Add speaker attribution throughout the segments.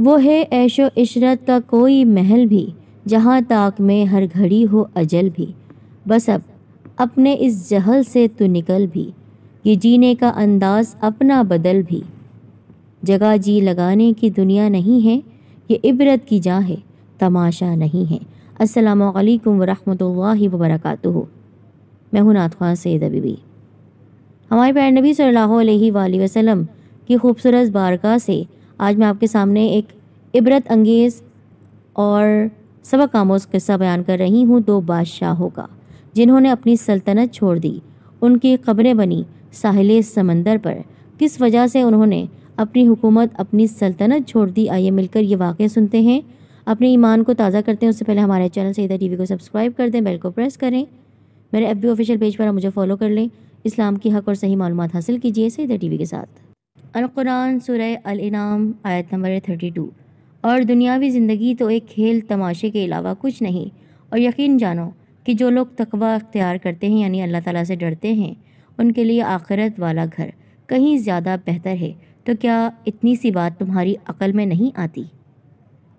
Speaker 1: वो है ऐशो इशरत का कोई महल भी जहाँ ताक में हर घड़ी हो अजल भी बस अब अपने इस जहल से तू निकल भी ये जीने का अंदाज अपना बदल भी जगह जी लगाने की दुनिया नहीं है ये इबरत की जा है तमाशा नहीं है असलकम वरहमल वर्का मैं हूँ नात खान सैद अबीबी हमारे पैर नबी सल्लल्लाहु वसलम की खूबसूरत बारका से आज मैं आपके सामने एक इबरत अंगेज़ और सबक आमोज किस्सा बयान कर रही हूँ दो बादशाहों का जिन्होंने अपनी सल्तनत छोड़ दी उनकी खबरें बनी साहिल समंदर पर किस वजह से उन्होंने अपनी हुकूमत अपनी सल्तनत छोड़ दी आइए मिलकर ये वाक़ सुनते हैं अपने ईमान को ताज़ा करते हैं उससे पहले हमारे चैनल से इधर टीवी को सब्सक्राइब कर दें बेल को प्रेस करें मेरे एफ ऑफिशियल पेज पर मुझे फॉलो कर लें इस्लाम की हक और सही मालूम हासिल कीजिए सईदा टी वी के साथ अलकुरान सुर अनाम आयत नंबर थर्टी टू और दुनियावी ज़िंदगी तो एक खेल तमाशे के अलावा कुछ नहीं और यकीन जानो कि जो लोग तकवा अख्तियार करते हैं यानी अल्लाह ताला से डरते हैं उनके लिए आखिरत वाला घर कहीं ज़्यादा बेहतर है तो क्या इतनी सी बात तुम्हारी अकल में नहीं आती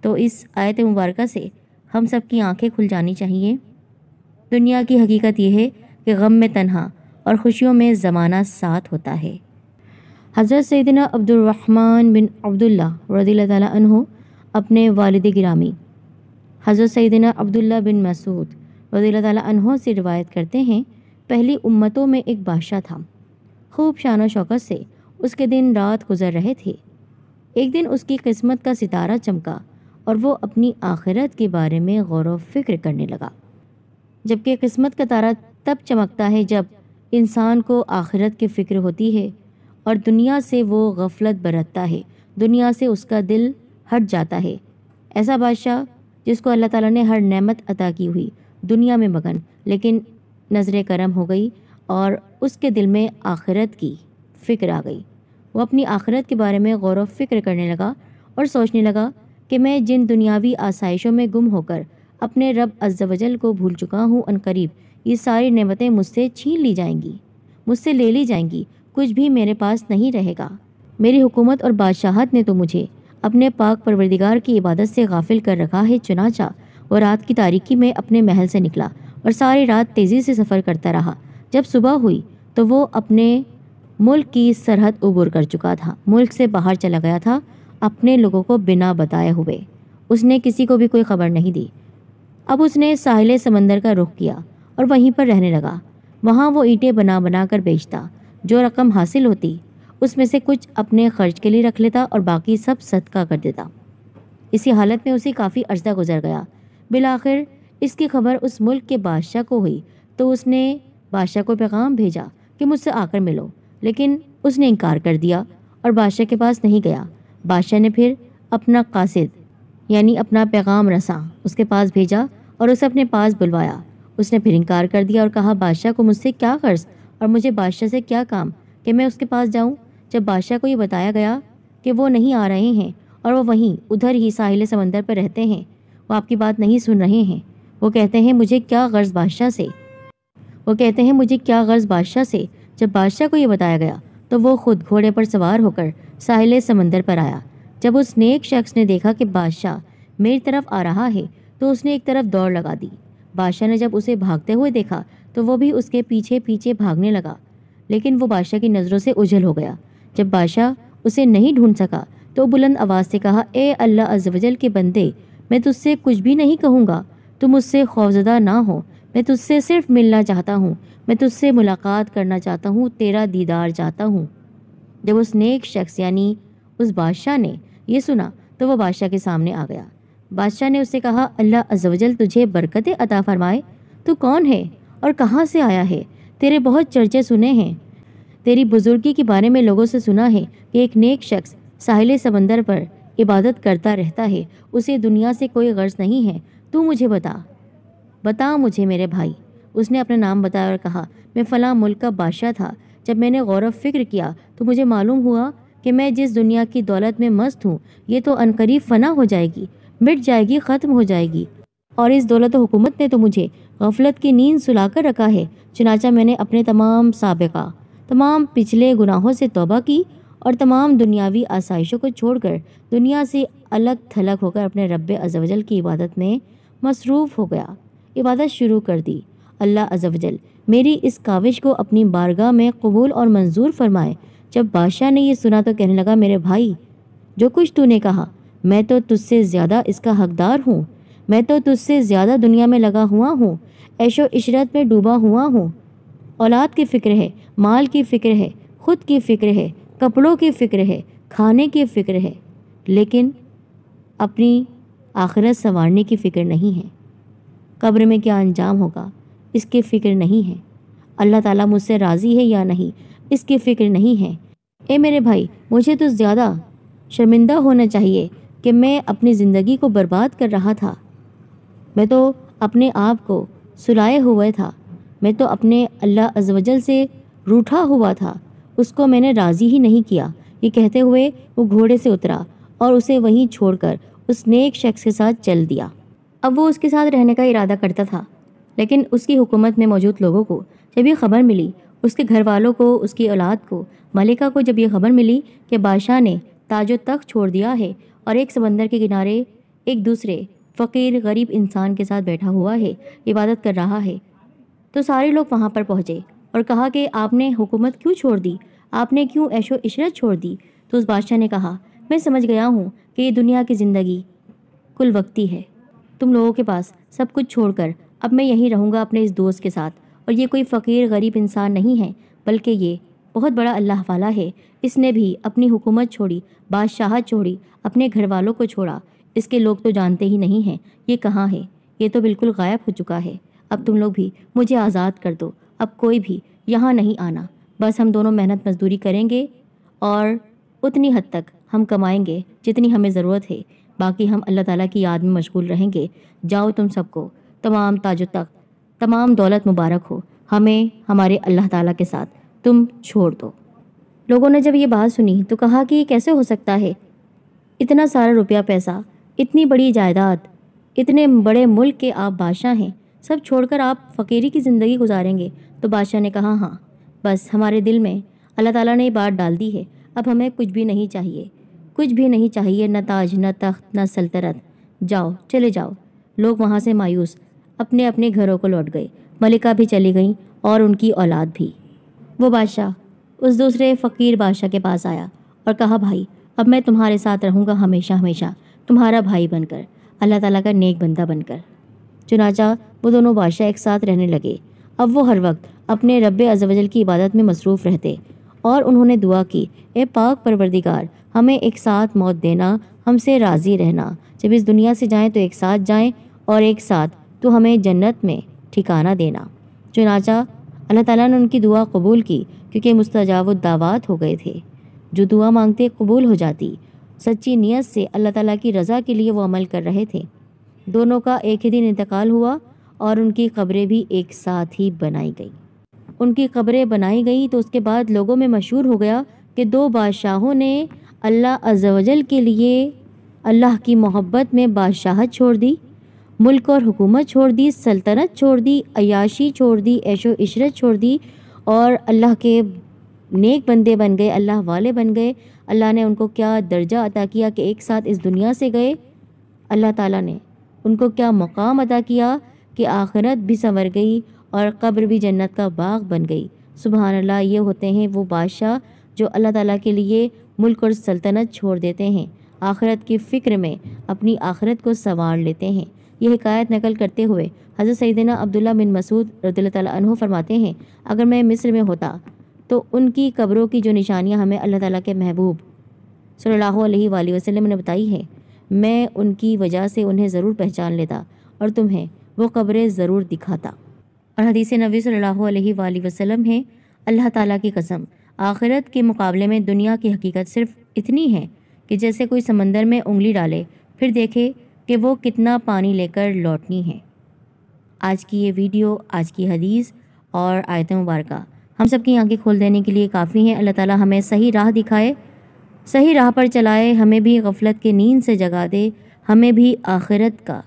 Speaker 1: तो इस आयत मुबारक से हम सब की आँखें खुल जानी चाहिए दुनिया की हकीकत यह है कि गम में तनहा और खुशियों में ज़माना साथ होता है हज़रत सैदना अब्दुलरहमान बिन अब्दुल्ला रदील तु अपने वालद ग्रामी हज़रत सैदना अब्दुल्ला बिन मसूद रदील तु से रिवायत करते हैं पहली उम्मतों में एक बादशाह था खूब शान शौकत से उसके दिन रात गुजर रहे थे एक दिन उसकी किस्मत का सितारा चमका और वो अपनी आखिरत के बारे में गौर व फिक्र करने लगा जबकि किस्मत का तारा तब चमकता है जब इंसान को आखिरत की फ़िक्र होती है और दुनिया से वो गफलत बरतता है दुनिया से उसका दिल हट जाता है ऐसा बादशाह जिसको अल्लाह ताला ने हर नेमत अता की हुई दुनिया में मगन लेकिन नज़र करम हो गई और उसके दिल में आखिरत की फ़िक्र आ गई वो अपनी आखिरत के बारे में गौर व फिक्र करने लगा और सोचने लगा कि मैं जिन दुनियावी आसाइशों में गुम होकर अपने रब अज्जवजल को भूल चुका हूँ अनकरीब ये सारी नमतें मुझसे छीन ली जाएंगी मुझसे ले ली जाएंगी कुछ भी मेरे पास नहीं रहेगा मेरी हुकूमत और बादशाहत ने तो मुझे अपने पाक परवरदिगार की इबादत से गाफिल कर रखा है चुनाचा और रात की तारीख़ी में अपने महल से निकला और सारी रात तेज़ी से सफ़र करता रहा जब सुबह हुई तो वो अपने मुल्क की सरहद उबूर कर चुका था मुल्क से बाहर चला गया था अपने लोगों को बिना बताए हुए उसने किसी को भी कोई खबर नहीं दी अब उसने साहिले समंदर का रुख किया और वहीं पर रहने लगा वहाँ वो ईंटें बना बना कर बेचता जो रकम हासिल होती उसमें से कुछ अपने खर्च के लिए रख लेता और बाकी सब सदका कर देता इसी हालत में उसे काफ़ी अर्ज़ा गुजर गया बिलाखिर इसकी खबर उस मुल्क के बादशाह को हुई तो उसने बादशाह को पैगाम भेजा कि मुझसे आकर मिलो लेकिन उसने इनकार कर दिया और बादशाह के पास नहीं गया बादशाह ने फिर अपना कासिद यानी अपना पैगाम रसा उसके पास भेजा और उसे अपने पास बुलवाया उसने फिर इनकार कर दिया और कहा बादशाह को मुझसे क्या कर्ज और मुझे बादशाह से क्या काम कि मैं उसके पास जाऊँ जब बादशाह को ये बताया गया कि वो नहीं आ रहे हैं और वो वहीं उधर ही साहिल समंदर पर रहते हैं वो आपकी बात नहीं सुन रहे हैं वो कहते हैं मुझे क्या गर्ज़ बादशाह से वो कहते हैं मुझे क्या गर्ज़ बादशाह से जब बादशाह को ये बताया गया तो वो खुद घोड़े पर सवार होकर साहिल समंदर पर आया जब उस नेक शख्स ने देखा कि बादशाह मेरी तरफ आ रहा है तो उसने एक तरफ दौड़ लगा दी बादशाह ने जब उसे भागते हुए देखा तो वो भी उसके पीछे पीछे भागने लगा लेकिन वो बादशाह की नज़रों से उझल हो गया जब बादशाह उसे नहीं ढूंढ सका तो बुलंद आवाज़ से कहा ए अल्लाह अजवजल के बंदे मैं तुझसे कुछ भी नहीं कहूँगा तुम उससे खौफजदा ना हो मैं तुझसे सिर्फ मिलना चाहता हूँ मैं तुझसे मुलाकात करना चाहता हूँ तेरा दीदार चाहता हूँ जब उस नेक शख्स यानी उस बादशाह ने यह सुना तो वह बादशाह के सामने आ गया बादशाह ने उससे कहा अल्लाह अजवजल तुझे बरकत अता फरमाए तू कौन है और कहाँ से आया है तेरे बहुत चर्चे सुने हैं तेरी बुजुर्गी के बारे में लोगों से सुना है कि एक नेक शख्स साहिल समंदर पर इबादत करता रहता है उसे दुनिया से कोई गर्ज नहीं है तू मुझे बता बता मुझे मेरे भाई उसने अपना नाम बताया और कहा मैं फ़लाँ मुल्क का बादशाह था जब मैंने गौरव फिक्र किया तो मुझे मालूम हुआ कि मैं जिस दुनिया की दौलत में मस्त हूँ ये तो अनकरीब फना हो जाएगी मिट जाएगी ख़त्म हो जाएगी और इस दौलत हुकूमत ने तो मुझे गफलत की नींद सुला कर रखा है चुनाचा मैंने अपने तमाम सबका तमाम पिछले गुनाहों से तोबा की और तमाम दुनियावी आसाइशों को छोड़कर दुनिया से अलग थलग होकर अपने रब अजवजल की इबादत में मसरूफ़ हो गया इबादत शुरू कर दी अल्लाह अजवजल मेरी इस काविश को अपनी बारगाह में कबूल और मंजूर फरमाए जब बादशाह ने यह सुना तो कहने लगा मेरे भाई जो कुछ तूने कहा मैं तो तुझसे ज़्यादा इसका हकदार हूँ मैं तो तुझसे ज़्यादा दुनिया में लगा हुआ हूँ ऐशो इशरत में डूबा हुआ हूँ औलाद की फ़िक्र है माल की फ़िक्र है ख़ुद की फ़िक्र है कपड़ों की फ़िक्र है खाने की फ़िक्र है लेकिन अपनी आखिरत संवारने की फ़िक्र नहीं है कब्र में क्या अंजाम होगा इसकी फ़िक्र नहीं है अल्लाह ताला मुझसे राज़ी है या नहीं इसकी फ़िक्र नहीं है ए मेरे भाई मुझे तो ज़्यादा शर्मिंदा होना चाहिए कि मैं अपनी ज़िंदगी को बर्बाद कर रहा था मैं तो अपने आप को सुलाए हुए था मैं तो अपने अल्लाह अजवजल से रूठा हुआ था उसको मैंने राज़ी ही नहीं किया ये कहते हुए वो घोड़े से उतरा और उसे वहीं छोड़कर उस नेक शख्स के साथ चल दिया अब वो उसके साथ रहने का इरादा करता था लेकिन उसकी हुकूमत में मौजूद लोगों को जब यह खबर मिली उसके घर वालों को उसकी औलाद को मलिका को जब यह खबर मिली कि बादशाह ने ताजो तख्त छोड़ दिया है और एक समंदर के किनारे एक दूसरे फ़कीर गरीब इंसान के साथ बैठा हुआ है इबादत कर रहा है तो सारे लोग वहाँ पर पहुँचे और कहा कि आपने हुकूमत क्यों छोड़ दी आपने क्यों ऐशो इशरत छोड़ दी तो उस बादशाह ने कहा मैं समझ गया हूँ कि ये दुनिया की ज़िंदगी कुल वक्ती है तुम लोगों के पास सब कुछ छोड़कर अब मैं यहीं रहूँगा अपने इस दोस्त के साथ और ये कोई फ़कीर गरीब इंसान नहीं है बल्कि ये बहुत बड़ा अल्लाह वाला है इसने भी अपनी हुकूमत छोड़ी बादशाह छोड़ी अपने घर वालों को छोड़ा इसके लोग तो जानते ही नहीं हैं ये कहाँ है ये तो बिल्कुल गायब हो चुका है अब तुम लोग भी मुझे आज़ाद कर दो अब कोई भी यहाँ नहीं आना बस हम दोनों मेहनत मजदूरी करेंगे और उतनी हद तक हम कमाएंगे जितनी हमें ज़रूरत है बाकी हम अल्लाह ताला की याद में मशगूल रहेंगे जाओ तुम सबको तमाम ताज तक तमाम दौलत मुबारक हो हमें हमारे अल्लाह ताला के साथ तुम छोड़ दो लोगों ने जब ये बात सुनी तो कहा कि ये कैसे हो सकता है इतना सारा रुपया पैसा इतनी बड़ी जायदाद इतने बड़े मुल्क के आप बादशाह हैं सब छोड़कर आप फ़कीरी की ज़िंदगी गुजारेंगे तो बादशाह ने कहा हाँ बस हमारे दिल में अल्लाह ताला ने बात डाल दी है अब हमें कुछ भी नहीं चाहिए कुछ भी नहीं चाहिए न ताज न तख्त न सल्तनत जाओ चले जाओ लोग वहाँ से मायूस अपने अपने घरों को लौट गए मलिका भी चली गई और उनकी औलाद भी वो बादशाह उस दूसरे फ़कीर बादशाह के पास आया और कहा भाई अब मैं तुम्हारे साथ रहूँगा हमेशा हमेशा तुम्हारा भाई बनकर अल्लाह ताला का नेक बंदा बनकर चुनाचा वो दोनों बादशाह एक साथ रहने लगे अब वो हर वक्त अपने रब अजवजल की इबादत में मसरूफ़ रहते और उन्होंने दुआ की ए पाक परवरदिगार हमें एक साथ मौत देना हमसे राज़ी रहना जब इस दुनिया से जाएँ तो एक साथ जाएँ और एक साथ तो हमें जन्नत में ठिकाना देना चुनाचा अल्लाह ताला ने उनकी दुआ कबूल की क्योंकि मुस्तजाव दावात हो गए थे जो दुआ मांगते कबूल हो जाती सच्ची नीयत से अल्लाह ताला की रज़ा के लिए वो अमल कर रहे थे दोनों का एक ही दिन इंतकाल हुआ और उनकी खबरें भी एक साथ ही बनाई गई उनकी खबरें बनाई गई तो उसके बाद लोगों में मशहूर हो गया कि दो बादशाहों ने अल्लाह अजवजल के लिए अल्लाह की मोहब्बत में बादशाहत छोड़ दी मुल्क और हुकूमत छोड़ दी सल्तनत छोड़ दी अयाशी छोड़ दी ऐशो इशरत छोड़ दी और अल्लाह के नेक बंदे बन गए अल्लाह वाले बन गए अल्लाह ने उनको क्या दर्जा अदा किया कि एक साथ इस दुनिया से गए अल्लाह ताला ने उनको क्या मकाम अदा किया कि आखरत भी संवर गई और कब्र भी जन्नत का बाग बन गई सुबह अल्लाह ये होते हैं वो बादशाह जो अल्लाह ताला के लिए मुल्क और सल्तनत छोड़ देते हैं आखरत की फ़िक्र में अपनी आखरत को संवार लेते हैं ये हिकायत नकल करते हुए हज़रत सैदना अब्दुल्ला बिन मसूद रदील तु फरमाते हैं अगर मैं मिस्र में होता तो उनकी कब्रों की जो निशानियाँ हमें अल्लाह ताली के महबूब सल्ला वसलम ने बताई है मैं उनकी वजह से उन्हें ज़रूर पहचान लेता और तुम्हें वो कब्रें ज़रूर दिखाता और हदीस नबी सल्ला वसलम है अल्लाह ताली की कसम आखिरत के मुकाबले में दुनिया की हकीकत सिर्फ इतनी है कि जैसे कोई समंदर में उंगली डाले फिर देखे कि वो कितना पानी लेकर लौटनी है आज की ये वीडियो आज की हदीस और आयत मुबारक हम सब की आंखें खोल देने के लिए काफ़ी हैं अल्लाह ताला हमें सही राह दिखाए सही राह पर चलाए हमें भी गफलत के नींद से जगा दे हमें भी आखिरत का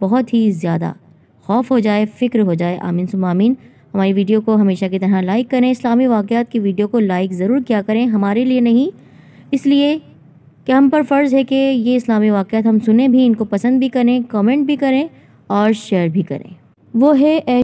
Speaker 1: बहुत ही ज़्यादा खौफ हो जाए फ़िक्र हो जाए आमीन सुमामीन हमारी वीडियो को हमेशा की तरह लाइक करें इस्लामी वाक़ात की वीडियो को लाइक ज़रूर किया करें हमारे लिए नहीं इसलिए कि हम पर फ़र्ज़ है कि ये इस्लामी वाक़ हम सुने भी इनको पसंद भी करें कमेंट भी करें और शेयर भी करें वो है